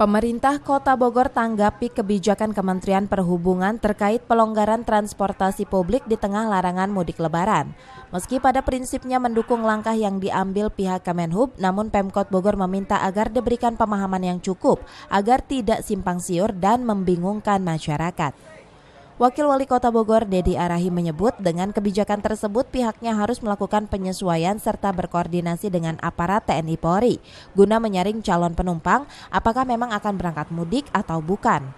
Pemerintah Kota Bogor tanggapi kebijakan Kementerian Perhubungan terkait pelonggaran transportasi publik di tengah larangan mudik lebaran. Meski pada prinsipnya mendukung langkah yang diambil pihak Kemenhub, namun Pemkot Bogor meminta agar diberikan pemahaman yang cukup agar tidak simpang siur dan membingungkan masyarakat. Wakil Wali Kota Bogor, Dedi Arahi menyebut dengan kebijakan tersebut pihaknya harus melakukan penyesuaian serta berkoordinasi dengan aparat TNI Polri guna menyaring calon penumpang apakah memang akan berangkat mudik atau bukan.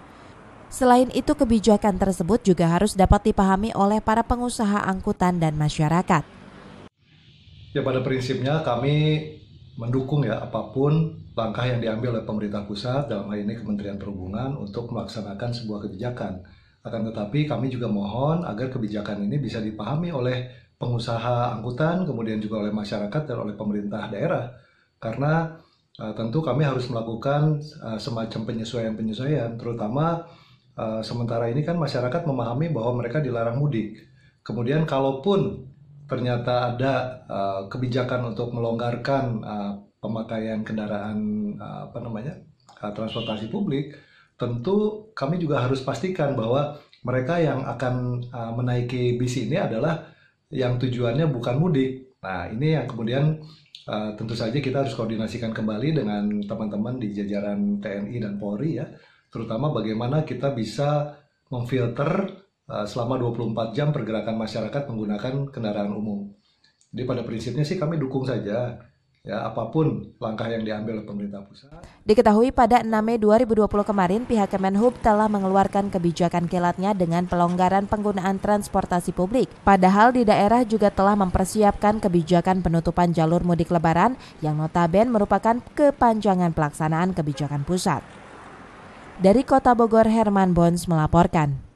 Selain itu, kebijakan tersebut juga harus dapat dipahami oleh para pengusaha angkutan dan masyarakat. Ya, pada prinsipnya kami mendukung ya apapun langkah yang diambil oleh pemerintah pusat dalam hal ini Kementerian Perhubungan untuk melaksanakan sebuah kebijakan akan tetapi kami juga mohon agar kebijakan ini bisa dipahami oleh pengusaha angkutan, kemudian juga oleh masyarakat dan oleh pemerintah daerah. Karena uh, tentu kami harus melakukan uh, semacam penyesuaian-penyesuaian, terutama uh, sementara ini kan masyarakat memahami bahwa mereka dilarang mudik. Kemudian kalaupun ternyata ada uh, kebijakan untuk melonggarkan uh, pemakaian kendaraan uh, apa namanya uh, transportasi publik, tentu kami juga harus pastikan bahwa mereka yang akan uh, menaiki bis ini adalah yang tujuannya bukan mudik. Nah, ini yang kemudian uh, tentu saja kita harus koordinasikan kembali dengan teman-teman di jajaran TNI dan Polri ya, terutama bagaimana kita bisa memfilter uh, selama 24 jam pergerakan masyarakat menggunakan kendaraan umum. Jadi pada prinsipnya sih kami dukung saja ya apapun langkah yang diambil oleh pemerintah pusat. Diketahui pada 6 Mei 2020 kemarin pihak Kemenhub telah mengeluarkan kebijakan kilatnya dengan pelonggaran penggunaan transportasi publik. Padahal di daerah juga telah mempersiapkan kebijakan penutupan jalur mudik lebaran yang notaben merupakan kepanjangan pelaksanaan kebijakan pusat. Dari Kota Bogor Herman Bons melaporkan.